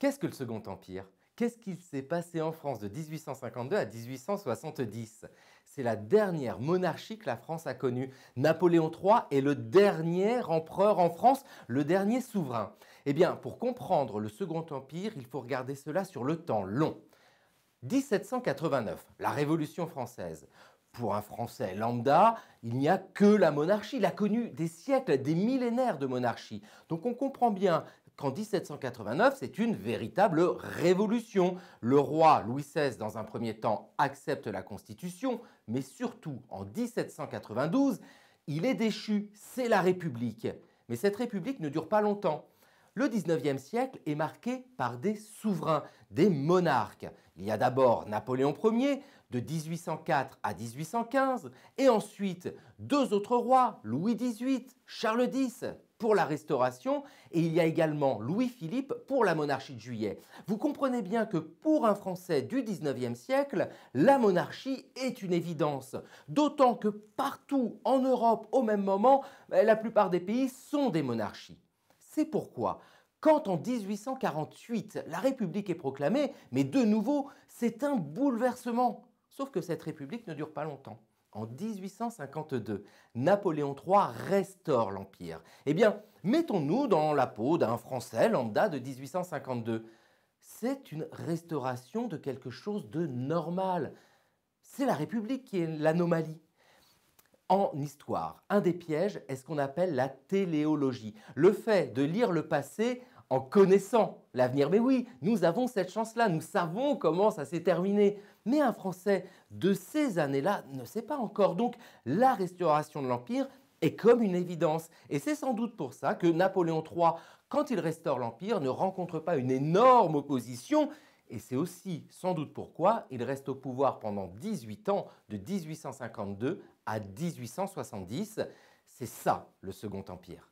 Qu'est-ce que le Second Empire Qu'est-ce qui s'est passé en France de 1852 à 1870 C'est la dernière monarchie que la France a connue. Napoléon III est le dernier empereur en France, le dernier souverain. Eh bien, pour comprendre le Second Empire, il faut regarder cela sur le temps long. 1789, la Révolution française. Pour un Français lambda, il n'y a que la monarchie. Il a connu des siècles, des millénaires de monarchie. Donc on comprend bien en 1789, c'est une véritable révolution. Le roi Louis XVI, dans un premier temps, accepte la Constitution, mais surtout, en 1792, il est déchu, c'est la République. Mais cette République ne dure pas longtemps. Le 19e siècle est marqué par des souverains, des monarques. Il y a d'abord Napoléon Ier de 1804 à 1815 et ensuite deux autres rois, Louis XVIII, Charles X, pour la Restauration et il y a également Louis-Philippe pour la monarchie de Juillet. Vous comprenez bien que pour un Français du 19e siècle, la monarchie est une évidence. D'autant que partout en Europe au même moment, eh, la plupart des pays sont des monarchies. C'est pourquoi quand en 1848 la République est proclamée, mais de nouveau, c'est un bouleversement. Sauf que cette République ne dure pas longtemps en 1852, Napoléon III restaure l'Empire. Eh bien, mettons-nous dans la peau d'un Français lambda de 1852. C'est une restauration de quelque chose de normal. C'est la République qui est l'anomalie. En histoire, un des pièges est ce qu'on appelle la téléologie, le fait de lire le passé en connaissant l'avenir. Mais oui, nous avons cette chance-là, nous savons comment ça s'est terminé. Mais un Français de ces années-là ne sait pas encore. Donc la restauration de l'Empire est comme une évidence. Et c'est sans doute pour ça que Napoléon III, quand il restaure l'Empire, ne rencontre pas une énorme opposition. Et c'est aussi sans doute pourquoi il reste au pouvoir pendant 18 ans, de 1852 à 1870. C'est ça le Second Empire.